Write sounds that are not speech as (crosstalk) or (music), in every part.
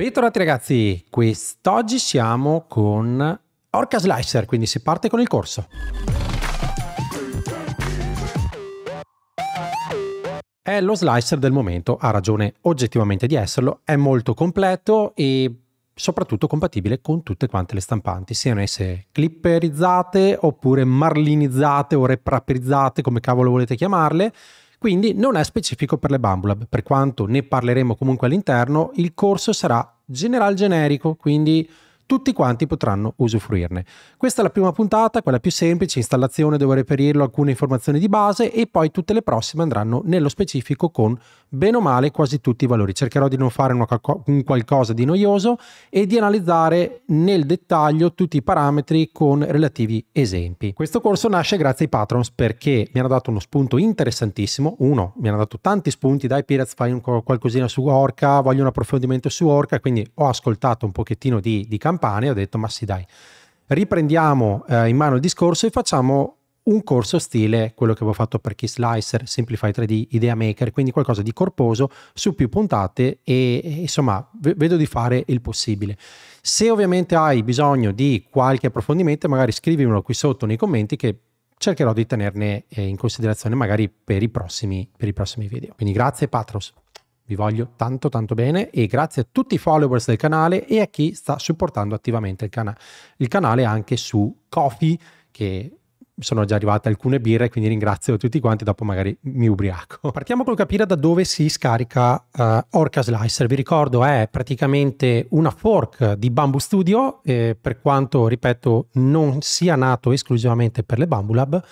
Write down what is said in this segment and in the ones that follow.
Bentornati ragazzi, quest'oggi siamo con Orca Slicer, quindi si parte con il corso. È lo slicer del momento, ha ragione oggettivamente di esserlo, è molto completo e soprattutto compatibile con tutte quante le stampanti, siano esse clipperizzate oppure marlinizzate o repraperizzate, come cavolo volete chiamarle, quindi non è specifico per le Bambulab, per quanto ne parleremo comunque all'interno, il corso sarà general generico, quindi tutti quanti potranno usufruirne. Questa è la prima puntata, quella più semplice, installazione, devo reperirlo, alcune informazioni di base e poi tutte le prossime andranno nello specifico con bene o male quasi tutti i valori. Cercherò di non fare un qualcosa di noioso e di analizzare nel dettaglio tutti i parametri con relativi esempi. Questo corso nasce grazie ai patrons perché mi hanno dato uno spunto interessantissimo. Uno, mi hanno dato tanti spunti, dai Pirats fai un qualcosina su Orca, voglio un approfondimento su Orca, quindi ho ascoltato un pochettino di, di campane e ho detto ma sì dai, riprendiamo eh, in mano il discorso e facciamo un corso stile quello che avevo fatto per Key Slicer, Simplify 3D, Idea Maker, quindi qualcosa di corposo su più puntate e, insomma vedo di fare il possibile. Se ovviamente hai bisogno di qualche approfondimento magari scrivimelo qui sotto nei commenti che cercherò di tenerne eh, in considerazione magari per i prossimi, per i prossimi video. Quindi grazie Patros vi voglio tanto tanto bene e grazie a tutti i followers del canale e a chi sta supportando attivamente il, cana- il canale anche su Kofi che sono già arrivate alcune birre, quindi ringrazio tutti quanti, dopo magari mi ubriaco. (laughs) Partiamo col capire da dove si scarica uh, Orca Slicer. Vi ricordo è praticamente una fork di Bamboo Studio, eh, per quanto, ripeto, non sia nato esclusivamente per le Bamboo Lab,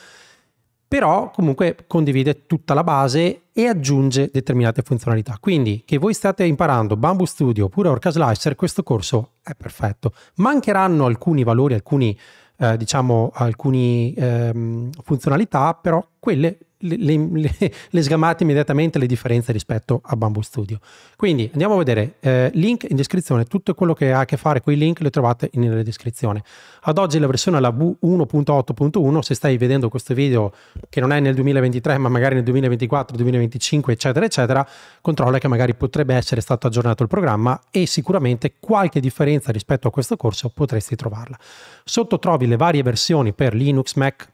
però comunque condivide tutta la base e aggiunge determinate funzionalità. Quindi che voi state imparando Bamboo Studio oppure Orca Slicer, questo corso è perfetto. Mancheranno alcuni valori, alcuni eh, diciamo alcune ehm, funzionalità, però quelle le, le, le, sgamate immediatamente le differenze rispetto a Bamboo Studio. Quindi andiamo a vedere, eh, link in descrizione, tutto quello che ha a che fare con i link le trovate nella descrizione. Ad oggi la versione è la V1.8.1, se stai vedendo questo video che non è nel 2023 ma magari nel 2024, 2025 eccetera eccetera, controlla che magari potrebbe essere stato aggiornato il programma e sicuramente qualche differenza rispetto a questo corso potresti trovarla. Sotto trovi le varie versioni per Linux, Mac,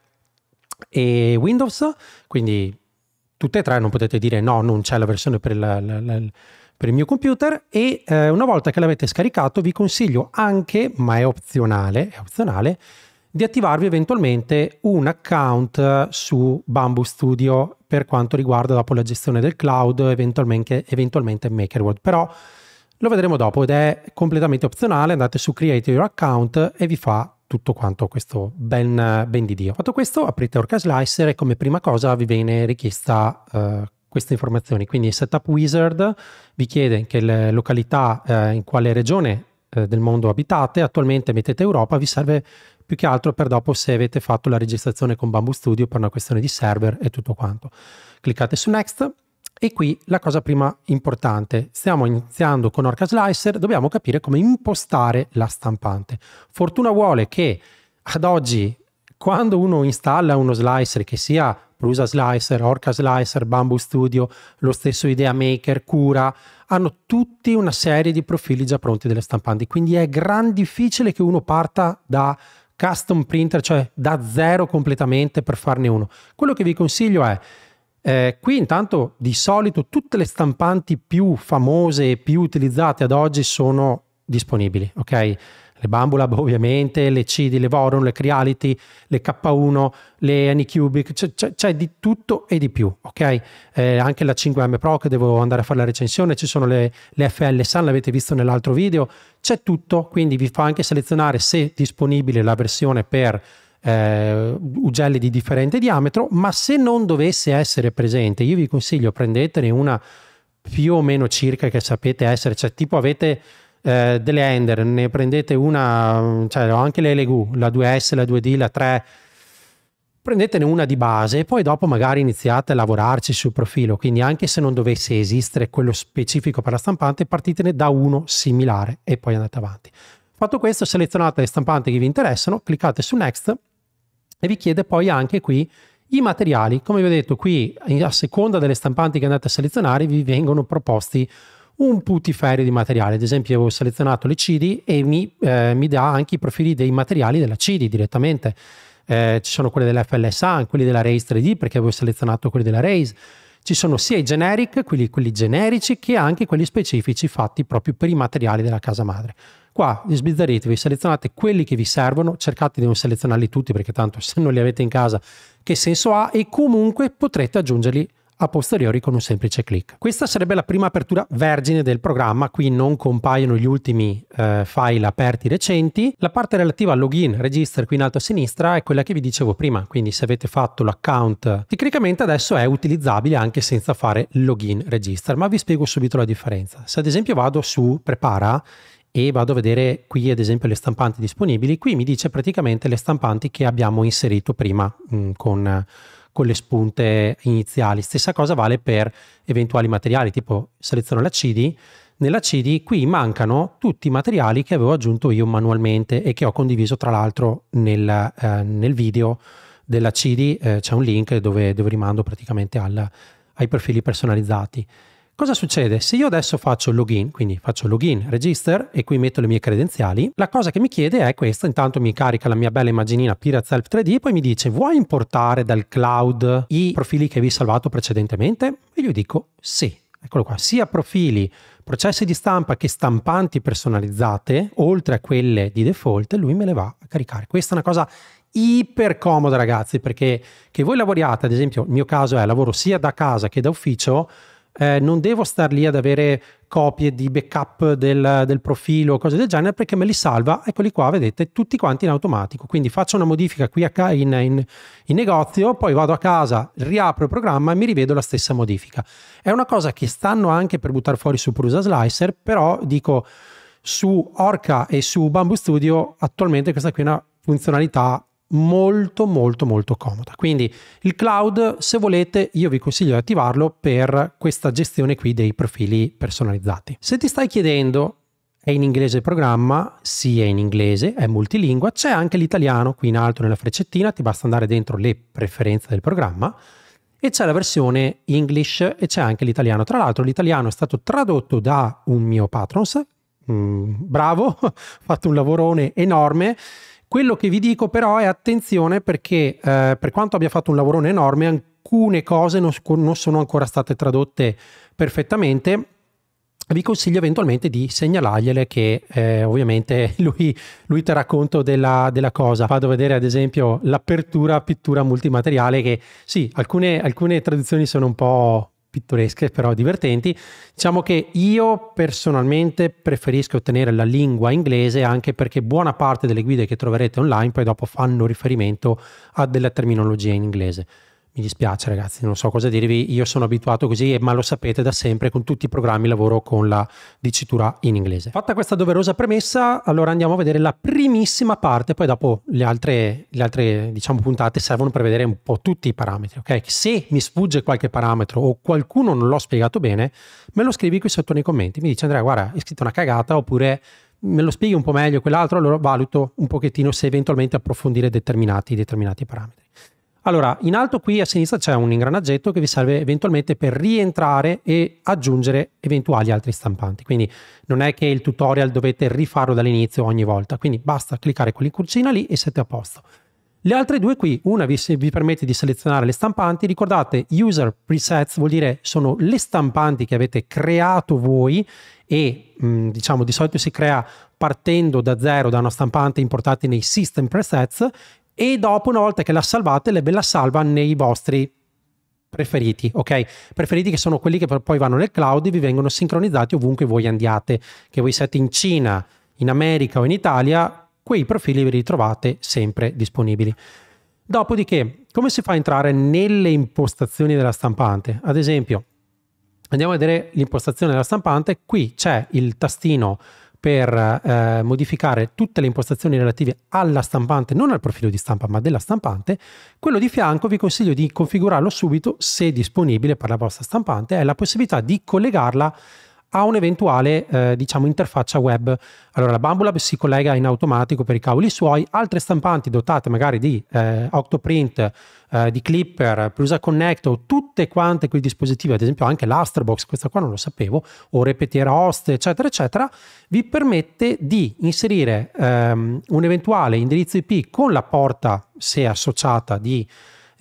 e Windows, quindi tutte e tre non potete dire no, non c'è la versione per, la, la, la, per il mio computer e eh, una volta che l'avete scaricato vi consiglio anche, ma è opzionale, è opzionale di attivarvi eventualmente un account su Bamboo Studio per quanto riguarda dopo la gestione del cloud, eventualmente, eventualmente MakerWorld. Però lo vedremo dopo ed è completamente opzionale, andate su Create Your Account e vi fa tutto quanto questo ben, ben di Dio. Fatto questo, aprite Orca Slicer e come prima cosa vi viene richiesta eh, queste informazioni. Quindi il Setup Wizard vi chiede che le località eh, in quale regione eh, del mondo abitate, attualmente mettete Europa, vi serve più che altro per dopo se avete fatto la registrazione con Bamboo Studio per una questione di server e tutto quanto. Cliccate su Next e qui la cosa prima importante, stiamo iniziando con Orca Slicer, dobbiamo capire come impostare la stampante. Fortuna vuole che ad oggi quando uno installa uno slicer che sia Prusa Slicer, Orca Slicer, Bamboo Studio, lo stesso Idea Maker, Cura, hanno tutti una serie di profili già pronti delle stampanti, quindi è gran difficile che uno parta da custom printer, cioè da zero completamente per farne uno. Quello che vi consiglio è eh, qui intanto di solito tutte le stampanti più famose e più utilizzate ad oggi sono disponibili, ok? Le Bambulab boh, ovviamente, le CD, le Voron, le Creality, le K1, le Anycubic, c'è, di tutto e di più, ok? Eh, anche la 5M Pro che devo andare a fare la recensione, ci sono le, le FL Sun, l'avete visto nell'altro video, c'è tutto, quindi vi fa anche selezionare se disponibile la versione per eh, ugelli di differente diametro, ma se non dovesse essere presente, io vi consiglio prendetene una più o meno circa che sapete essere, cioè tipo avete eh, delle Ender, ne prendete una, cioè ho anche le LQ, la 2S, la 2D, la 3, prendetene una di base e poi dopo magari iniziate a lavorarci sul profilo, quindi anche se non dovesse esistere quello specifico per la stampante, partitene da uno similare e poi andate avanti. Fatto questo, selezionate le stampanti che vi interessano, cliccate su Next e vi chiede poi anche qui i materiali. Come vi ho detto qui, a seconda delle stampanti che andate a selezionare, vi vengono proposti un putiferio di materiali. Ad esempio, avevo selezionato le CD e mi, eh, mi dà anche i profili dei materiali della CD direttamente. Eh, ci sono quelli dell'FLSA, quelli della Race 3D perché avevo selezionato quelli della Race ci sono sia i generic, quelli, quelli generici, che anche quelli specifici fatti proprio per i materiali della casa madre. Qua vi sbizzarritevi, selezionate quelli che vi servono, cercate di non selezionarli tutti perché tanto (laughs) se non li avete in casa che senso ha e comunque potrete aggiungerli a posteriori con un semplice clic. Questa sarebbe la prima apertura vergine del programma, qui non compaiono gli ultimi eh, file aperti recenti. La parte relativa al login register qui in alto a sinistra è quella che vi dicevo prima, quindi se avete fatto l'account tecnicamente adesso è utilizzabile anche senza fare login register, ma vi spiego subito la differenza. Se ad esempio vado su prepara e vado a vedere qui ad esempio le stampanti disponibili, qui mi dice praticamente le stampanti che abbiamo inserito prima mh, mm, con con le spunte iniziali. Stessa cosa vale per eventuali materiali, tipo seleziono la CD, nella CD qui mancano tutti i materiali che avevo aggiunto io manualmente e che ho condiviso tra l'altro nel, eh, nel, video della CD, eh, c'è un link dove, dove rimando praticamente al, ai profili personalizzati. Cosa succede? Se io adesso faccio login, quindi faccio login, register e qui metto le mie credenziali, la cosa che mi chiede è questa, intanto mi carica la mia bella immaginina Pirate Self 3D e poi mi dice vuoi importare dal cloud i profili che vi salvato precedentemente? E io dico sì, eccolo qua, sia profili, processi di stampa che stampanti personalizzate, oltre a quelle di default, lui me le va a caricare. Questa è una cosa iper comoda ragazzi perché che voi lavoriate ad esempio il mio caso è lavoro sia da casa che da ufficio eh, non devo star lì ad avere copie di backup del, del profilo o cose del genere perché me li salva, eccoli qua, vedete, tutti quanti in automatico. Quindi faccio una modifica qui a, in, in, in, negozio, poi vado a casa, riapro il programma e mi rivedo la stessa modifica. È una cosa che stanno anche per buttare fuori su Prusa Slicer, però dico su Orca e su Bamboo Studio attualmente questa qui è una funzionalità molto molto molto comoda. Quindi il cloud, se volete, io vi consiglio di attivarlo per questa gestione qui dei profili personalizzati. Se ti stai chiedendo è in inglese il programma, sì è in inglese, è multilingua, c'è anche l'italiano qui in alto nella freccettina, ti basta andare dentro le preferenze del programma e c'è la versione English e c'è anche l'italiano. Tra l'altro l'italiano è stato tradotto da un mio patrons, mm, bravo, (laughs) ha fatto un lavorone enorme quello che vi dico però è attenzione perché eh, per quanto abbia fatto un lavorone enorme, alcune cose non, non sono ancora state tradotte perfettamente vi consiglio eventualmente di segnalargliele che eh, ovviamente (laughs) lui, lui, terrà conto della, della, cosa. Vado a vedere ad esempio l'apertura pittura multimateriale che sì, alcune, alcune traduzioni sono un po' pittoresche però divertenti. Diciamo che io personalmente preferisco ottenere la lingua inglese anche perché buona parte delle guide che troverete online poi dopo fanno riferimento a della terminologia in inglese mi dispiace ragazzi, non so cosa dirvi, io sono abituato così, ma lo sapete da sempre, con tutti i programmi lavoro con la dicitura in inglese. Fatta questa doverosa premessa, allora andiamo a vedere la primissima parte, poi dopo le altre, le altre diciamo, puntate servono per vedere un po' tutti i parametri, ok? Se mi sfugge qualche parametro o qualcuno non l'ho spiegato bene, me lo scrivi qui sotto nei commenti, mi dice Andrea guarda, è scritta una cagata oppure me lo spieghi un po' meglio quell'altro, allora valuto un pochettino se eventualmente approfondire determinati, determinati parametri. Allora, in alto qui a sinistra c'è un ingranaggetto che vi serve eventualmente per rientrare e aggiungere eventuali altri stampanti. Quindi non è che il tutorial dovete rifarlo dall'inizio ogni volta, quindi basta cliccare con l'incursina lì e siete a posto. Le altre due qui, una vi, vi, permette di selezionare le stampanti, ricordate user presets vuol dire sono le stampanti che avete creato voi e mh, mm, diciamo di solito si crea partendo da zero da una stampante importata nei system presets e dopo una volta che la salvate ve la salva nei vostri preferiti, ok? Preferiti che sono quelli che poi vanno nel cloud e vi vengono sincronizzati ovunque voi andiate, che voi siete in Cina, in America o in Italia, quei profili vi ritrovate sempre disponibili. Dopodiché, come si fa a entrare nelle impostazioni della stampante? Ad esempio, andiamo a vedere l'impostazione della stampante, qui c'è il tastino per eh, modificare tutte le impostazioni relative alla stampante, non al profilo di stampa ma della stampante, quello di fianco vi consiglio di configurarlo subito se disponibile per la vostra stampante, è la possibilità di collegarla a un'eventuale eh, diciamo, interfaccia web. Allora la bambola si collega in automatico per i cavoli suoi, altre stampanti dotate magari di eh, Octoprint, eh, di Clipper, Prusa Connecto, tutte quante quei dispositivi, ad esempio anche l'Asterbox, questa qua non lo sapevo, o Repetera Host, eccetera, eccetera, vi permette di inserire ehm, un eventuale indirizzo IP con la porta, se associata, di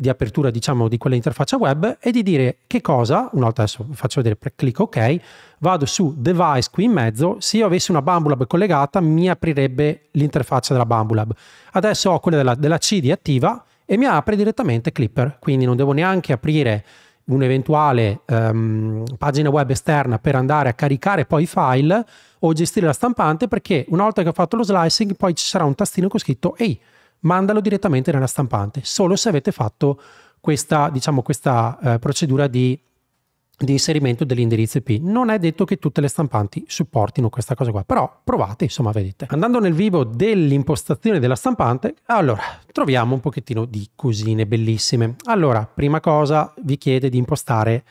di apertura diciamo di quell'interfaccia web e di dire che cosa, una volta adesso faccio vedere, clicco ok, vado su device qui in mezzo, se io avessi una Bambulab collegata mi aprirebbe l'interfaccia della Bambulab. Adesso ho quella della, della CD attiva e mi apre direttamente Clipper, quindi non devo neanche aprire un'eventuale um, ehm, pagina web esterna per andare a caricare poi i file o gestire la stampante perché una volta che ho fatto lo slicing poi ci sarà un tastino con scritto ehi mandalo direttamente nella stampante solo se avete fatto questa diciamo questa uh, procedura di di inserimento dell'indirizzo IP. Non è detto che tutte le stampanti supportino questa cosa qua, però provate, insomma, vedete. Andando nel vivo dell'impostazione della stampante, allora, troviamo un pochettino di cosine bellissime. Allora, prima cosa vi chiede di impostare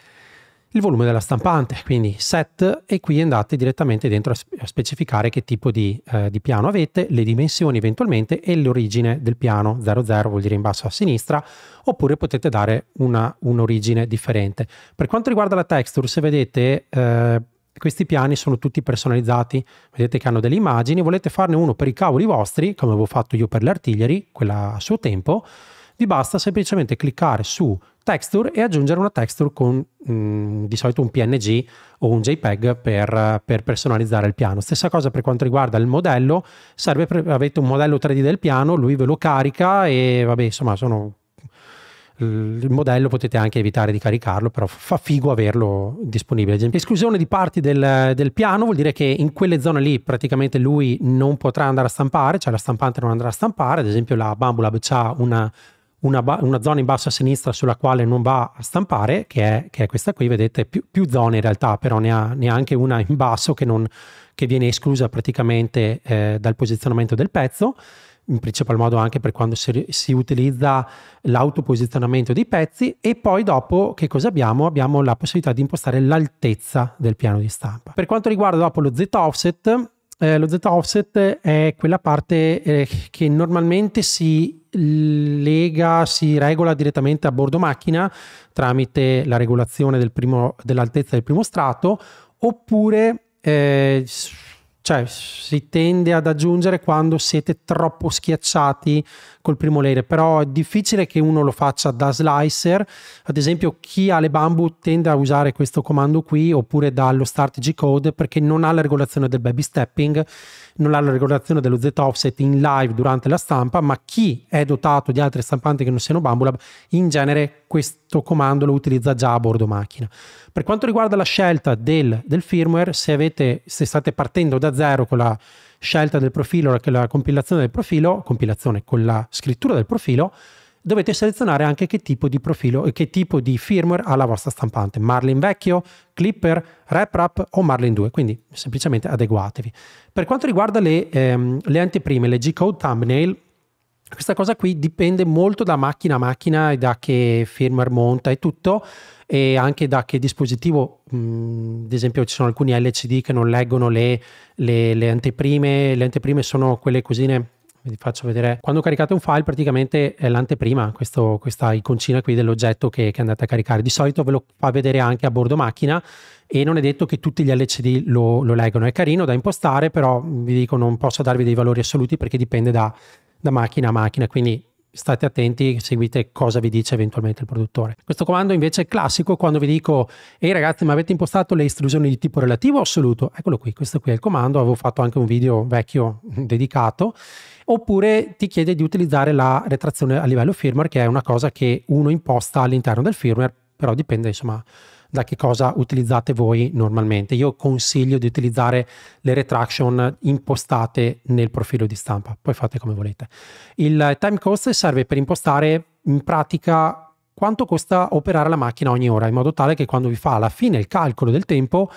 il volume della stampante, quindi set e qui andate direttamente dentro a specificare che tipo di, eh, di, piano avete, le dimensioni eventualmente e l'origine del piano 00 vuol dire in basso a sinistra oppure potete dare un'origine un differente. Per quanto riguarda la texture se vedete eh, questi piani sono tutti personalizzati, vedete che hanno delle immagini, volete farne uno per i cavoli vostri come avevo fatto io per l'artigliery, quella a suo tempo vi basta semplicemente cliccare su texture e aggiungere una texture con mh, mm, di solito un PNG o un JPEG per, per, personalizzare il piano. Stessa cosa per quanto riguarda il modello, serve per, avete un modello 3D del piano, lui ve lo carica e vabbè insomma sono il modello potete anche evitare di caricarlo, però fa figo averlo disponibile. Esclusione di parti del, del, piano vuol dire che in quelle zone lì praticamente lui non potrà andare a stampare, cioè la stampante non andrà a stampare, ad esempio la Bambulab ha una una, ba- una, zona in basso a sinistra sulla quale non va a stampare, che è, che è questa qui, vedete, più, più, zone in realtà, però ne ha, neanche una in basso che, non, che viene esclusa praticamente eh, dal posizionamento del pezzo in principal modo anche per quando si, si, utilizza l'autoposizionamento dei pezzi e poi dopo che cosa abbiamo? Abbiamo la possibilità di impostare l'altezza del piano di stampa. Per quanto riguarda dopo lo Z offset, eh, lo Z offset è quella parte eh, che normalmente si Lega si regola direttamente a bordo macchina tramite la regolazione del primo, dell'altezza del primo strato oppure eh, cioè si tende ad aggiungere quando siete troppo schiacciati col primo layer, però è difficile che uno lo faccia da slicer, ad esempio chi ha le bamboo tende a usare questo comando qui oppure dallo start G-code perché non ha la regolazione del baby stepping, non ha la regolazione dello Z-offset in live durante la stampa, ma chi è dotato di altre stampanti che non siano bamboo in genere questo questo comando lo utilizza già a bordo macchina. Per quanto riguarda la scelta del, del firmware, se, avete, se state partendo da zero con la scelta del profilo, la compilazione del profilo, compilazione con la scrittura del profilo, dovete selezionare anche che tipo di profilo e eh, che tipo di firmware ha la vostra stampante, Marlin vecchio, Clipper, RepRap o Marlin 2, quindi semplicemente adeguatevi. Per quanto riguarda le, ehm, le anteprime, le G-Code Thumbnail, questa cosa qui dipende molto da macchina a macchina e da che firmware monta e tutto e anche da che dispositivo, mm, ad esempio ci sono alcuni LCD che non leggono le, le, le anteprime, le anteprime sono quelle cosine vi faccio vedere. Quando caricate un file, praticamente è l'anteprima, questo, questa iconcina qui dell'oggetto che, che, andate a caricare. Di solito ve lo fa vedere anche a bordo macchina e non è detto che tutti gli LCD lo, lo leggano. È carino da impostare, però mm, vi dico non posso darvi dei valori assoluti perché dipende da, da macchina a macchina, quindi state attenti, seguite cosa vi dice eventualmente il produttore. Questo comando invece è classico quando vi dico ehi ragazzi ma avete impostato le istruzioni di tipo relativo o assoluto? Eccolo qui, questo qui è il comando, avevo fatto anche un video vecchio (laughs) dedicato oppure ti chiede di utilizzare la retrazione a livello firmware che è una cosa che uno imposta all'interno del firmware però dipende insomma da che cosa utilizzate voi normalmente. Io consiglio di utilizzare le retraction impostate nel profilo di stampa, poi fate come volete. Il time cost serve per impostare in pratica quanto costa operare la macchina ogni ora, in modo tale che quando vi fa alla fine il calcolo del tempo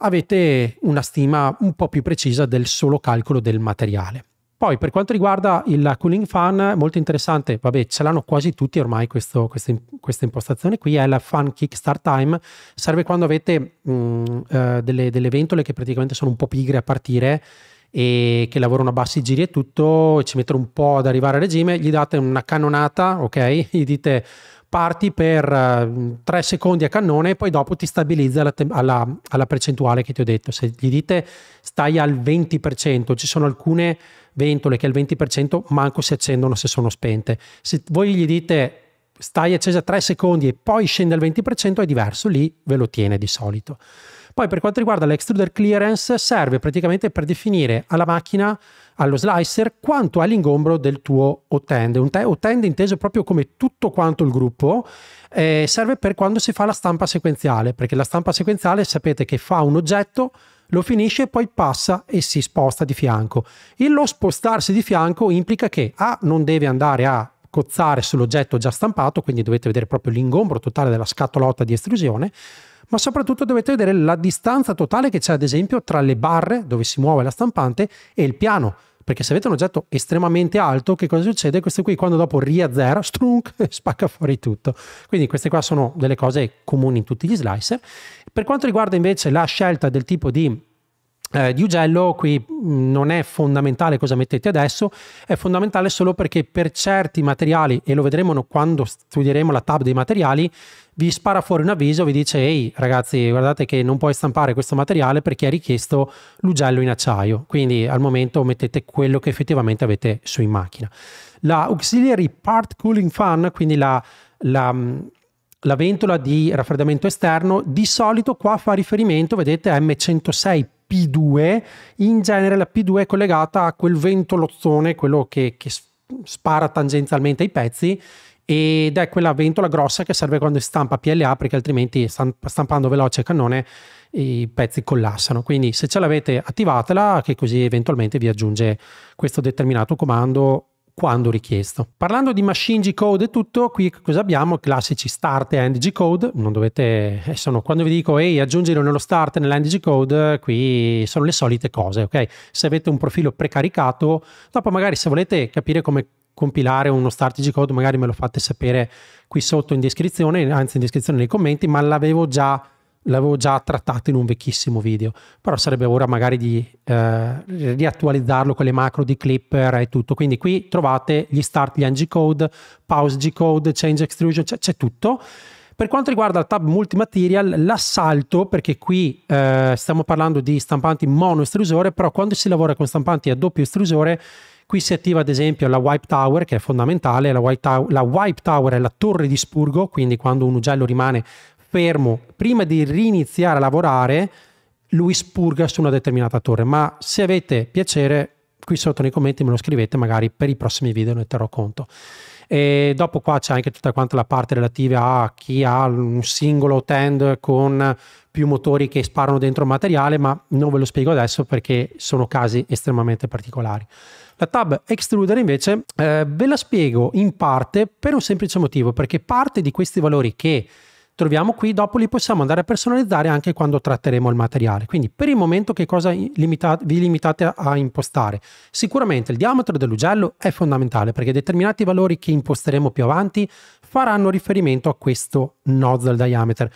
avete una stima un po' più precisa del solo calcolo del materiale. Poi per quanto riguarda il cooling fan, molto interessante, vabbè ce l'hanno quasi tutti ormai questo, questa, questa, impostazione qui, è la fan kickstart time, serve quando avete mh, mm, eh, delle, delle ventole che praticamente sono un po' pigre a partire e che lavorano a bassi giri e tutto, e ci mettono un po' ad arrivare a regime, gli date una cannonata, ok? (laughs) Gli dite parti per 3 eh, secondi a cannone e poi dopo ti stabilizza alla, alla, alla, percentuale che ti ho detto. Se gli dite stai al 20%, ci sono alcune ventole che al 20% manco si accendono se sono spente. Se voi gli dite stai accesa 3 secondi e poi scende al 20% è diverso, lì ve lo tiene di solito. Poi per quanto riguarda l'extruder clearance serve praticamente per definire alla macchina, allo slicer, quanto è l'ingombro del tuo hotend. Un hotend inteso proprio come tutto quanto il gruppo eh, serve per quando si fa la stampa sequenziale, perché la stampa sequenziale sapete che fa un oggetto lo finisce e poi passa e si sposta di fianco. E lo spostarsi di fianco implica che A non deve andare a cozzare sull'oggetto già stampato, quindi dovete vedere proprio l'ingombro totale della scatolotta di estrusione, ma soprattutto dovete vedere la distanza totale che c'è ad esempio tra le barre dove si muove la stampante e il piano, perché se avete un oggetto estremamente alto, che cosa succede? Questo qui quando dopo riazzera, strunk, (laughs) spacca fuori tutto. Quindi queste qua sono delle cose comuni in tutti gli slicer. Per quanto riguarda invece la scelta del tipo di eh, di Ugello qui mm, non è fondamentale cosa mettete adesso, è fondamentale solo perché per certi materiali, e lo vedremo quando studieremo la tab dei materiali, vi spara fuori un avviso, vi dice ehi ragazzi guardate che non puoi stampare questo materiale perché è richiesto l'ugello in acciaio, quindi al momento mettete quello che effettivamente avete su in macchina. La auxiliary part cooling fan, quindi la, la mm, la ventola di raffreddamento esterno di solito qua fa riferimento, vedete, a M106 P2, in genere la P2 è collegata a quel ventolozzone, quello che, che spara tangenzialmente ai pezzi, ed è quella ventola grossa che serve quando stampa PLA perché altrimenti stampando veloce cannone i pezzi collassano quindi se ce l'avete attivatela che così eventualmente vi aggiunge questo determinato comando quando richiesto. Parlando di machine G-code e tutto, qui cosa abbiamo? Classici start e end G-code, non dovete, eh, sono, quando vi dico ehi aggiungilo nello start e nell'end G-code, qui sono le solite cose, ok? Se avete un profilo precaricato, dopo magari se volete capire come compilare uno start G-code, magari me lo fate sapere qui sotto in descrizione, anzi in descrizione nei commenti, ma l'avevo già l'avevo già trattato in un vecchissimo video, però sarebbe ora magari di eh, riattualizzarlo con le macro di Clipper e tutto. Quindi qui trovate gli start, gli ng-code, pause g-code, change extrusion, c'è, c'è tutto. Per quanto riguarda il tab multimaterial, l'assalto, perché qui eh, stiamo parlando di stampanti mono estrusore, però quando si lavora con stampanti a doppio estrusore, qui si attiva ad esempio la wipe tower, che è fondamentale, la wipe, tower, la wipe tower è la torre di spurgo, quindi quando un ugello rimane fermo, prima di riniziare a lavorare, lui spurga su una determinata torre. Ma se avete piacere, qui sotto nei commenti me lo scrivete, magari per i prossimi video ne terrò conto. E dopo qua c'è anche tutta quanta la parte relativa a chi ha un singolo tend con più motori che sparano dentro il materiale, ma non ve lo spiego adesso perché sono casi estremamente particolari. La tab extruder invece eh, ve la spiego in parte per un semplice motivo, perché parte di questi valori che troviamo qui, dopo li possiamo andare a personalizzare anche quando tratteremo il materiale. Quindi per il momento che cosa limita vi limitate a impostare? Sicuramente il diametro dell'ugello è fondamentale perché determinati valori che imposteremo più avanti faranno riferimento a questo nozzle diameter.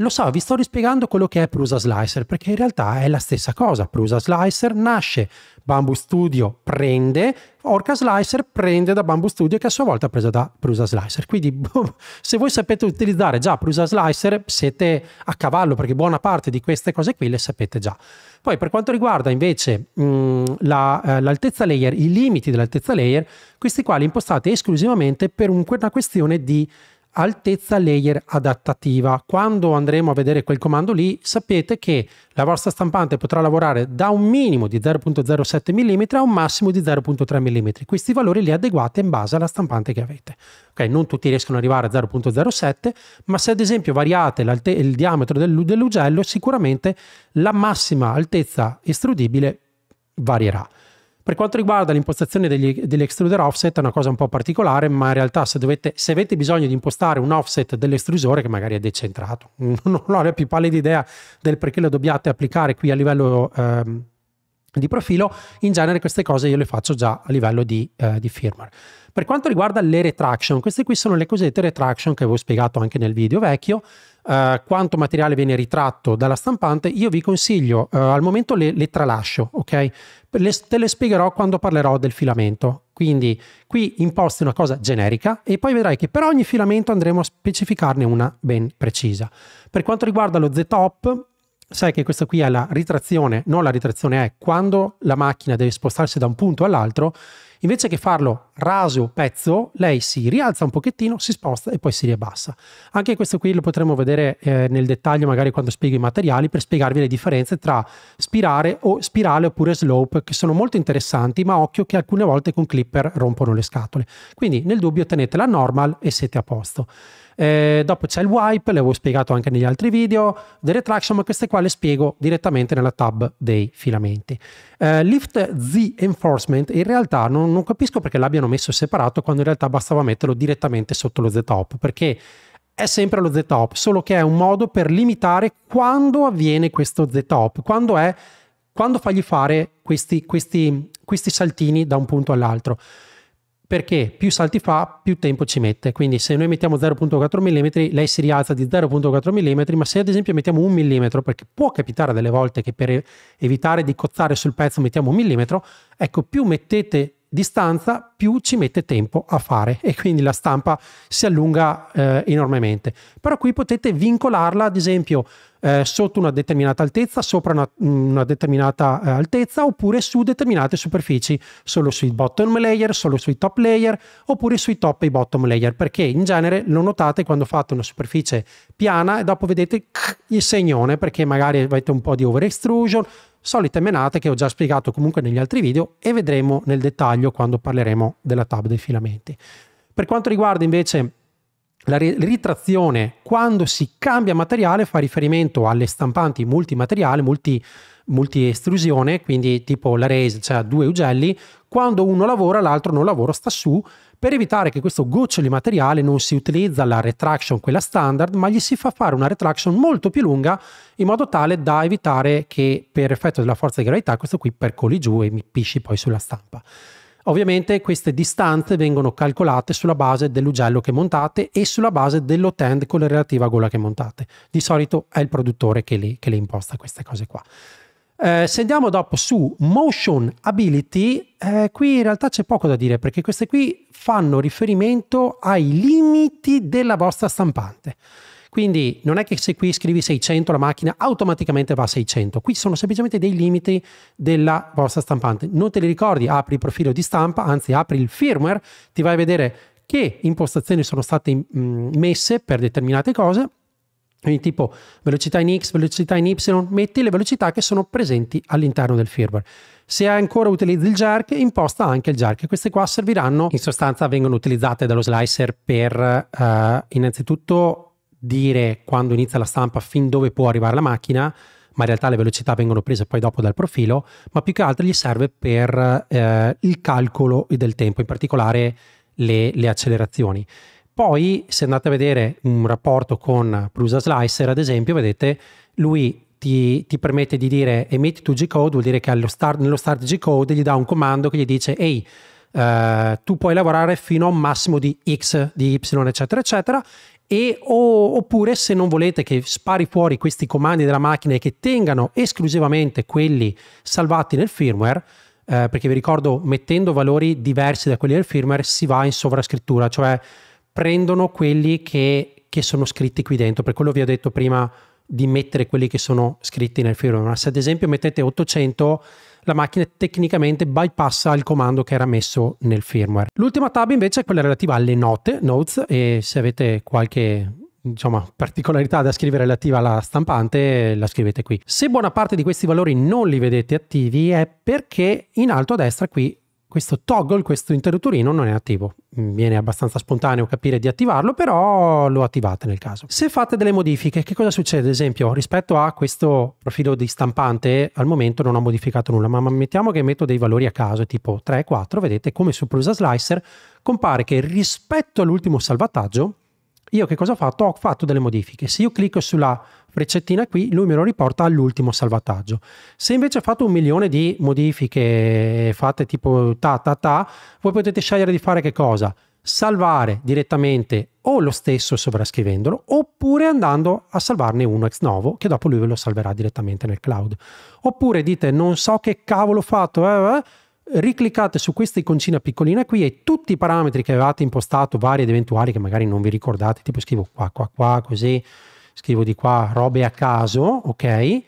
Lo so, vi sto rispiegando quello che è Prusa Slicer, perché in realtà è la stessa cosa. Prusa Slicer nasce, Bamboo Studio prende, Orca Slicer prende da Bamboo Studio che a sua volta è presa da Prusa Slicer. Quindi boh, se voi sapete utilizzare già Prusa Slicer siete a cavallo perché buona parte di queste cose qui le sapete già. Poi per quanto riguarda invece l'altezza mm, la, eh, layer, i limiti dell'altezza layer, questi qua li impostate esclusivamente per un, una questione di altezza layer adattativa. Quando andremo a vedere quel comando lì, sapete che la vostra stampante potrà lavorare da un minimo di 0.07 mm a un massimo di 0.3 mm. Questi valori li adeguate in base alla stampante che avete. Ok, non tutti riescono ad arrivare a 0.07, ma se ad esempio variate il diametro del dell'ugello, sicuramente la massima altezza estrudibile varierà. Per quanto riguarda l'impostazione degli, degli extruder offset è una cosa un po' particolare, ma in realtà se, dovete, se avete bisogno di impostare un offset dell'estrusore che magari è decentrato, (laughs) non ho la più pallida idea del perché lo dobbiate applicare qui a livello... Ehm, di profilo, in genere queste cose io le faccio già a livello di, eh, di, firmware. Per quanto riguarda le retraction, queste qui sono le cosiddette retraction che avevo spiegato anche nel video vecchio, eh, quanto materiale viene ritratto dalla stampante, io vi consiglio, eh, al momento le, le tralascio, ok? Le, te le spiegherò quando parlerò del filamento. Quindi qui imposti una cosa generica e poi vedrai che per ogni filamento andremo a specificarne una ben precisa. Per quanto riguarda lo z top sai che questa qui è la ritrazione, non la ritrazione è quando la macchina deve spostarsi da un punto all'altro, invece che farlo raso pezzo, lei si rialza un pochettino, si sposta e poi si riabbassa. Anche questo qui lo potremo vedere eh, nel dettaglio magari quando spiego i materiali per spiegarvi le differenze tra spirale, o spirale oppure slope che sono molto interessanti, ma occhio che alcune volte con clipper rompono le scatole. Quindi nel dubbio tenete la normal e siete a posto. Eh, dopo c'è il wipe, l'avevo spiegato anche negli altri video, The Retraction, ma queste qua le spiego direttamente nella tab dei filamenti. Eh, lift Z Enforcement, in realtà non, non capisco perché l'abbiano messo separato quando in realtà bastava metterlo direttamente sotto lo z top perché è sempre lo z top solo che è un modo per limitare quando avviene questo z top quando è quando fagli fare questi, questi, questi saltini da un punto all'altro perché più salti fa più tempo ci mette quindi se noi mettiamo 0.4 mm lei si rialza di 0.4 mm ma se ad esempio mettiamo un millimetro perché può capitare delle volte che per evitare di cozzare sul pezzo mettiamo un millimetro ecco più mettete distanza più ci mette tempo a fare e quindi la stampa si allunga eh, enormemente però qui potete vincolarla ad esempio eh, sotto una determinata altezza, sopra una, mm, una determinata eh, altezza oppure su determinate superfici, solo sui bottom layer, solo sui top layer oppure sui top e i bottom layer, perché in genere lo notate quando fate una superficie piana e dopo vedete (clears throat) il segnone perché magari avete un po' di over extrusion, solite menate che ho già spiegato comunque negli altri video e vedremo nel dettaglio quando parleremo della tab dei filamenti. Per quanto riguarda invece la ritrazione, quando si cambia materiale, fa riferimento alle stampanti multimateriale, multi, multi-estrusione, quindi tipo la raise, cioè due ugelli, quando uno lavora l'altro non lavora, sta su, per evitare che questo goccio di materiale non si utilizza la retraction, quella standard, ma gli si fa fare una retraction molto più lunga in modo tale da evitare che per effetto della forza di gravità questo qui percoli giù e mi pisci poi sulla stampa. Ovviamente queste distanze vengono calcolate sulla base dell'ugello che montate e sulla base dell'hot end con la relativa gola che montate. Di solito è il produttore che le, che le imposta queste cose qua. Eh, se andiamo dopo su Motion Ability, eh, qui in realtà c'è poco da dire perché queste qui fanno riferimento ai limiti della vostra stampante. Quindi non è che se qui scrivi 600 la macchina automaticamente va a 600. Qui sono semplicemente dei limiti della vostra stampante. Non te li ricordi, apri il profilo di stampa, anzi apri il firmware, ti vai a vedere che impostazioni sono state mm, messe per determinate cose quindi tipo velocità in X, velocità in Y, metti le velocità che sono presenti all'interno del firmware. Se ancora utilizzi il jerk, imposta anche il jerk. Queste qua serviranno, in sostanza vengono utilizzate dallo slicer per eh, innanzitutto dire quando inizia la stampa fin dove può arrivare la macchina, ma in realtà le velocità vengono prese poi dopo dal profilo, ma più che altro gli serve per eh, il calcolo del tempo, in particolare le, le, accelerazioni. Poi, se andate a vedere un rapporto con Prusa Slicer, ad esempio, vedete, lui ti, ti permette di dire emetti tu G-code, vuol dire che start, nello start G-code gli dà un comando che gli dice ehi, Uh, tu puoi lavorare fino a un massimo di x, di y, eccetera, eccetera, e, o, oppure se non volete che spari fuori questi comandi della macchina e che tengano esclusivamente quelli salvati nel firmware, eh, perché vi ricordo mettendo valori diversi da quelli del firmware si va in sovrascrittura, cioè prendono quelli che, che sono scritti qui dentro, per quello vi ho detto prima di mettere quelli che sono scritti nel firmware, ma se ad esempio mettete 800 la macchina tecnicamente bypassa il comando che era messo nel firmware. L'ultima tab invece è quella relativa alle note, notes, e se avete qualche insomma, particolarità da scrivere relativa alla stampante, la scrivete qui. Se buona parte di questi valori non li vedete attivi è perché in alto a destra qui questo toggle, questo interrutturino non è attivo. Mm, viene abbastanza spontaneo capire di attivarlo, però lo attivate nel caso. Se fate delle modifiche, che cosa succede? Ad esempio, rispetto a questo profilo di stampante, al momento non ho modificato nulla, ma mettiamo che metto dei valori a caso, tipo 3 4, vedete come su Prusa Slicer compare che rispetto all'ultimo salvataggio io che cosa ho fatto? Ho fatto delle modifiche. Se io clicco sulla freccettina qui, lui me lo riporta all'ultimo salvataggio. Se invece ho fatto un milione di modifiche fatte tipo ta ta ta, voi potete scegliere di fare che cosa? Salvare direttamente o lo stesso sovrascrivendolo, oppure andando a salvarne uno ex novo, che dopo lui ve lo salverà direttamente nel cloud. Oppure dite non so che cavolo ho fatto, eh, eh Ricliccate su questa iconcina piccolina qui e tutti i parametri che avevate impostato, vari ed eventuali, che magari non vi ricordate, tipo scrivo qua, qua, qua, così, scrivo di qua, robe a caso, ok?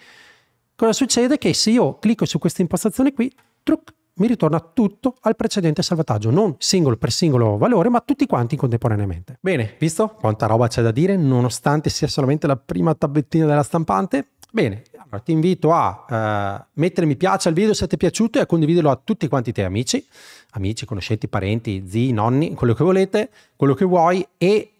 Cosa succede? Che se io clicco su questa impostazione qui, truc, mi ritorna tutto al precedente salvataggio, non singolo per singolo valore, ma tutti quanti contemporaneamente. Bene, visto quanta roba c'è da dire, nonostante sia solamente la prima tabettina della stampante? Bene, ti invito a eh, mettere mi piace al video se ti è piaciuto e a condividerlo a tutti quanti i tuoi amici, amici, conoscenti, parenti, zii, nonni, quello che volete, quello che vuoi e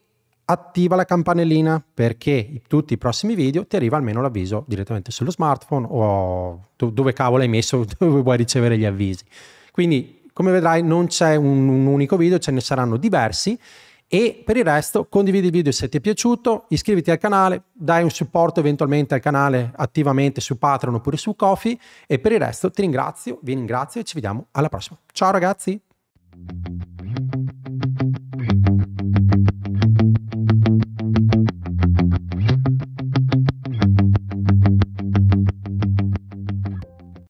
attiva la campanellina perché tutti i prossimi video ti arriva almeno l'avviso direttamente sullo smartphone o dove cavolo hai messo (laughs) dove vuoi ricevere gli avvisi. Quindi come vedrai non c'è un, un unico video, ce ne saranno diversi e per il resto condividi il video se ti è piaciuto, iscriviti al canale, dai un supporto eventualmente al canale attivamente su Patreon oppure su Kofi e per il resto ti ringrazio, vi ringrazio e ci vediamo alla prossima. Ciao ragazzi!